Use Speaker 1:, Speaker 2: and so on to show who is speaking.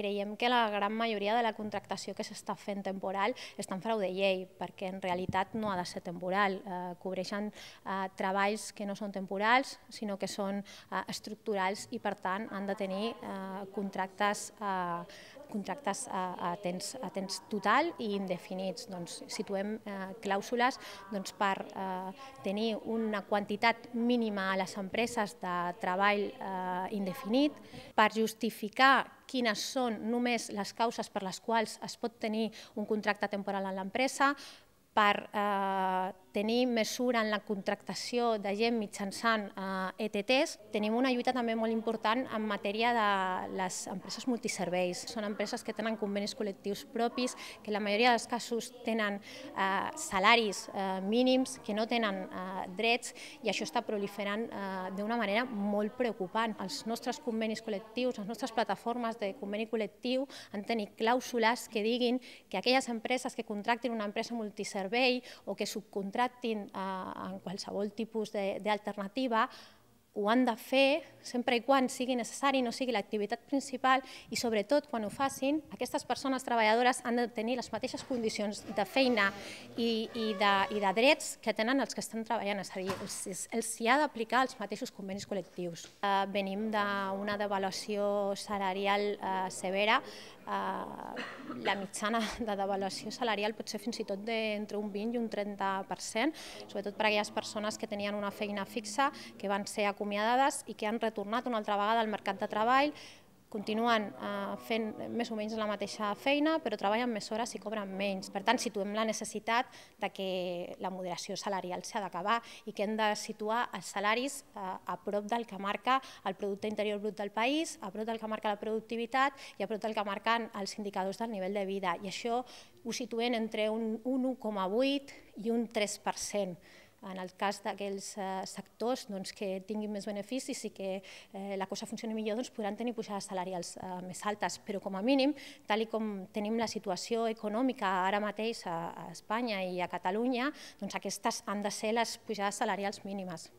Speaker 1: creiem que la gran majoria de la contractació que s'està fent temporal està en frau de llei, perquè en realitat no ha de ser temporal. Eh, cobreixen eh, treballs que no són temporals, sinó que són eh, estructurals i, per tant, han de tenir eh, contractes eh, contractes a, a, temps, a temps total i indefinits. Doncs situem eh, clàusules doncs, per eh, tenir una quantitat mínima a les empreses de treball eh, indefinit, per justificar quines són només les causes per les quals es pot tenir un contracte temporal a l'empresa, per eh, tenir mesura en la contractació de gent mitjançant eh, ETTs. Tenim una lluita també molt important en matèria de les empreses multiserveis. Són empreses que tenen convenis col·lectius propis, que en la majoria dels casos tenen eh, salaris eh, mínims, que no tenen eh, drets, i això està proliferant eh, d'una manera molt preocupant. Els nostres convenis col·lectius, les nostres plataformes de conveni col·lectiu han tenir clàusules que diguin que aquelles empreses que contractin una empresa multiserveis servei o que subcontractin en qualsevol tipus d'alternativa, ho han de fer sempre i quan sigui necessari, no sigui l'activitat principal i sobretot quan ho facin, aquestes persones treballadores han de tenir les mateixes condicions de feina i, i, de, i de drets que tenen els que estan treballant, és a dir, els, els hi ha d'aplicar els mateixos convenis col·lectius. Eh, venim d'una devaluació salarial eh, severa, eh, la mitjana de devaluació salarial pot ser fins i tot d'entre un 20 i un 30%, sobretot per a aquelles persones que tenien una feina fixa, que van ser acomiadades i que han retornat una altra vegada al mercat de treball, continuen eh, fent més o menys la mateixa feina, però treballen més hores i cobren menys. Per tant, situem la necessitat de que la moderació salarial s'ha d'acabar i que hem de situar els salaris eh, a prop del que marca el producte interior brut del país, a prop del que marca la productivitat i a prop del que marquen els indicadors del nivell de vida. I això ho situem entre un 1,8 i un 3% en el cas d'aquells eh, sectors doncs, que tinguin més beneficis i que eh, la cosa funcioni millor, doncs, podran tenir pujades salarials eh, més altes, però com a mínim, tal com tenim la situació econòmica ara mateix a, a Espanya i a Catalunya, doncs aquestes han de ser les pujades salarials mínimes.